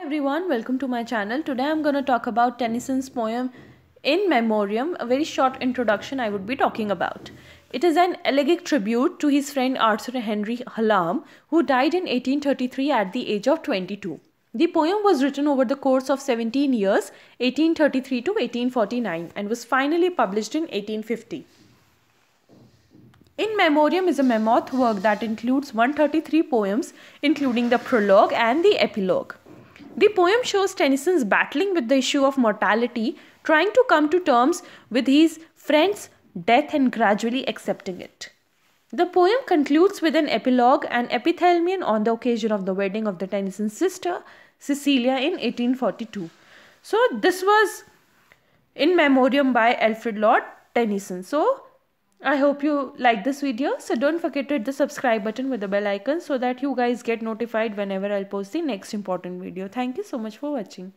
everyone welcome to my channel today i'm going to talk about tennyson's poem in memoriam a very short introduction i would be talking about it is an elegiac tribute to his friend arthur henry hallam who died in 1833 at the age of 22 the poem was written over the course of 17 years 1833 to 1849 and was finally published in 1850 in Memoriam is a mammoth work that includes 133 poems, including the prologue and the epilogue. The poem shows Tennyson's battling with the issue of mortality, trying to come to terms with his friend's death and gradually accepting it. The poem concludes with an epilogue and epithalamion on the occasion of the wedding of the Tennyson's sister, Cecilia, in 1842. So, this was in memoriam by Alfred Lord Tennyson. So, I hope you like this video. So don't forget to hit the subscribe button with the bell icon so that you guys get notified whenever I'll post the next important video. Thank you so much for watching.